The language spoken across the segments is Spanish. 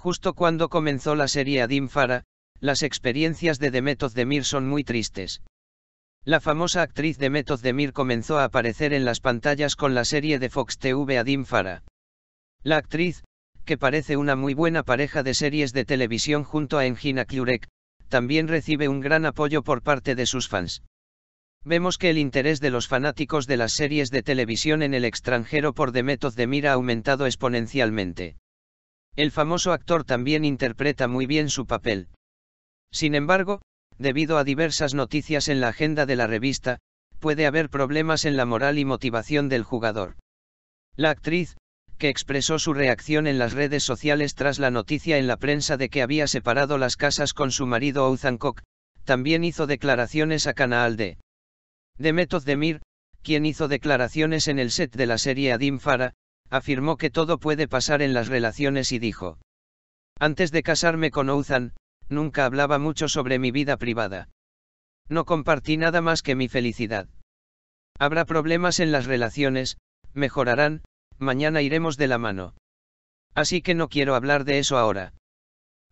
Justo cuando comenzó la serie Adim Farah, las experiencias de Demet Demir son muy tristes. La famosa actriz Demet Demir comenzó a aparecer en las pantallas con la serie de Fox TV Adim Farah. La actriz, que parece una muy buena pareja de series de televisión junto a Engina Klurek, también recibe un gran apoyo por parte de sus fans. Vemos que el interés de los fanáticos de las series de televisión en el extranjero por Demet Demir ha aumentado exponencialmente. El famoso actor también interpreta muy bien su papel. Sin embargo, debido a diversas noticias en la agenda de la revista, puede haber problemas en la moral y motivación del jugador. La actriz, que expresó su reacción en las redes sociales tras la noticia en la prensa de que había separado las casas con su marido Kok, también hizo declaraciones a Canal D. Demet Demir, quien hizo declaraciones en el set de la serie Adim Farah, afirmó que todo puede pasar en las relaciones y dijo. Antes de casarme con Ouzan, nunca hablaba mucho sobre mi vida privada. No compartí nada más que mi felicidad. Habrá problemas en las relaciones, mejorarán, mañana iremos de la mano. Así que no quiero hablar de eso ahora.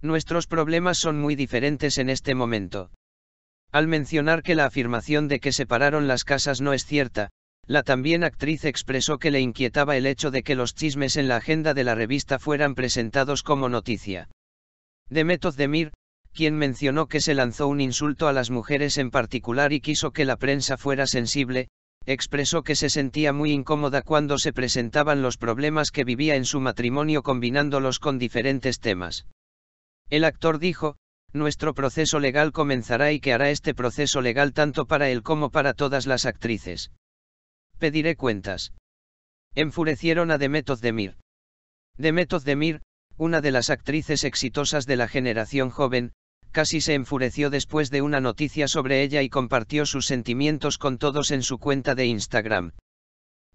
Nuestros problemas son muy diferentes en este momento. Al mencionar que la afirmación de que separaron las casas no es cierta, la también actriz expresó que le inquietaba el hecho de que los chismes en la agenda de la revista fueran presentados como noticia. de Demir, quien mencionó que se lanzó un insulto a las mujeres en particular y quiso que la prensa fuera sensible, expresó que se sentía muy incómoda cuando se presentaban los problemas que vivía en su matrimonio combinándolos con diferentes temas. El actor dijo, nuestro proceso legal comenzará y que hará este proceso legal tanto para él como para todas las actrices pediré cuentas. Enfurecieron a Demetoz Demir. Demetoz Demir, una de las actrices exitosas de la generación joven, casi se enfureció después de una noticia sobre ella y compartió sus sentimientos con todos en su cuenta de Instagram.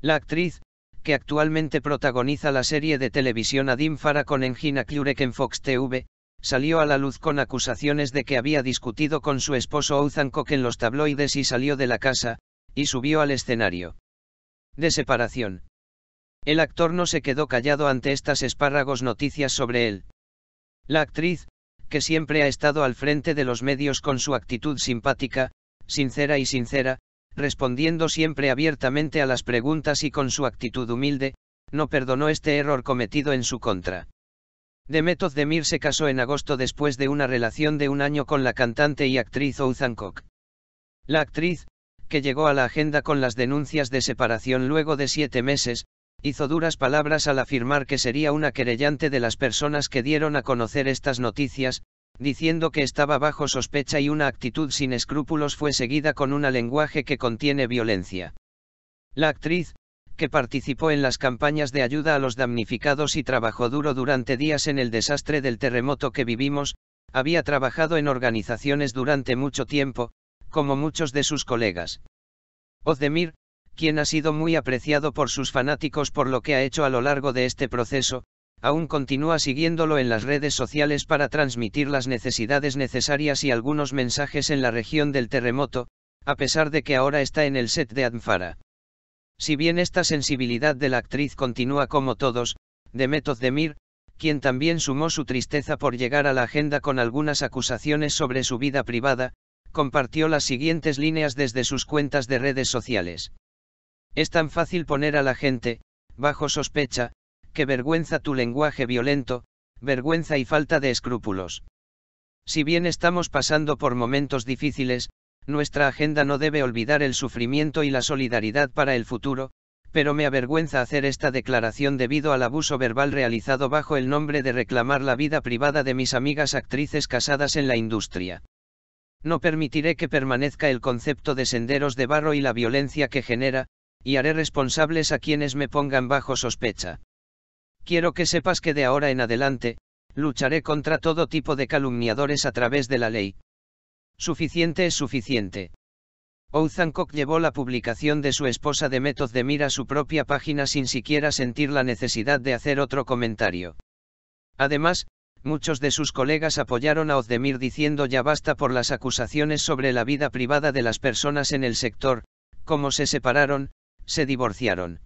La actriz, que actualmente protagoniza la serie de televisión Adim Farah con Engina Klurek en Fox TV, salió a la luz con acusaciones de que había discutido con su esposo Ouzan en los tabloides y salió de la casa, y subió al escenario de separación. El actor no se quedó callado ante estas espárragos noticias sobre él. La actriz, que siempre ha estado al frente de los medios con su actitud simpática, sincera y sincera, respondiendo siempre abiertamente a las preguntas y con su actitud humilde, no perdonó este error cometido en su contra. de Demir se casó en agosto después de una relación de un año con la cantante y actriz Ouzan La actriz, que llegó a la agenda con las denuncias de separación luego de siete meses, hizo duras palabras al afirmar que sería una querellante de las personas que dieron a conocer estas noticias, diciendo que estaba bajo sospecha y una actitud sin escrúpulos fue seguida con un lenguaje que contiene violencia. La actriz, que participó en las campañas de ayuda a los damnificados y trabajó duro durante días en el desastre del terremoto que vivimos, había trabajado en organizaciones durante mucho tiempo, como muchos de sus colegas. Ozdemir, quien ha sido muy apreciado por sus fanáticos por lo que ha hecho a lo largo de este proceso, aún continúa siguiéndolo en las redes sociales para transmitir las necesidades necesarias y algunos mensajes en la región del terremoto, a pesar de que ahora está en el set de Anfara. Si bien esta sensibilidad de la actriz continúa como todos, Demet Ozdemir, quien también sumó su tristeza por llegar a la agenda con algunas acusaciones sobre su vida privada, compartió las siguientes líneas desde sus cuentas de redes sociales. Es tan fácil poner a la gente, bajo sospecha, que vergüenza tu lenguaje violento, vergüenza y falta de escrúpulos. Si bien estamos pasando por momentos difíciles, nuestra agenda no debe olvidar el sufrimiento y la solidaridad para el futuro, pero me avergüenza hacer esta declaración debido al abuso verbal realizado bajo el nombre de reclamar la vida privada de mis amigas actrices casadas en la industria. No permitiré que permanezca el concepto de senderos de barro y la violencia que genera, y haré responsables a quienes me pongan bajo sospecha. Quiero que sepas que de ahora en adelante, lucharé contra todo tipo de calumniadores a través de la ley. Suficiente es suficiente. Ouzancock llevó la publicación de su esposa de Method de Mira a su propia página sin siquiera sentir la necesidad de hacer otro comentario. Además, Muchos de sus colegas apoyaron a Ozdemir diciendo ya basta por las acusaciones sobre la vida privada de las personas en el sector, como se separaron, se divorciaron.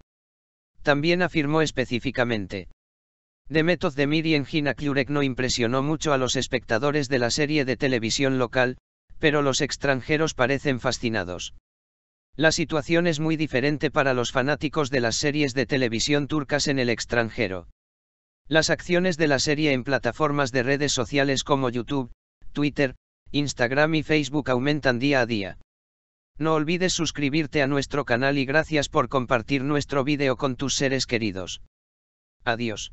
También afirmó específicamente. Demet Ozdemir y Engin klurek no impresionó mucho a los espectadores de la serie de televisión local, pero los extranjeros parecen fascinados. La situación es muy diferente para los fanáticos de las series de televisión turcas en el extranjero. Las acciones de la serie en plataformas de redes sociales como YouTube, Twitter, Instagram y Facebook aumentan día a día. No olvides suscribirte a nuestro canal y gracias por compartir nuestro video con tus seres queridos. Adiós.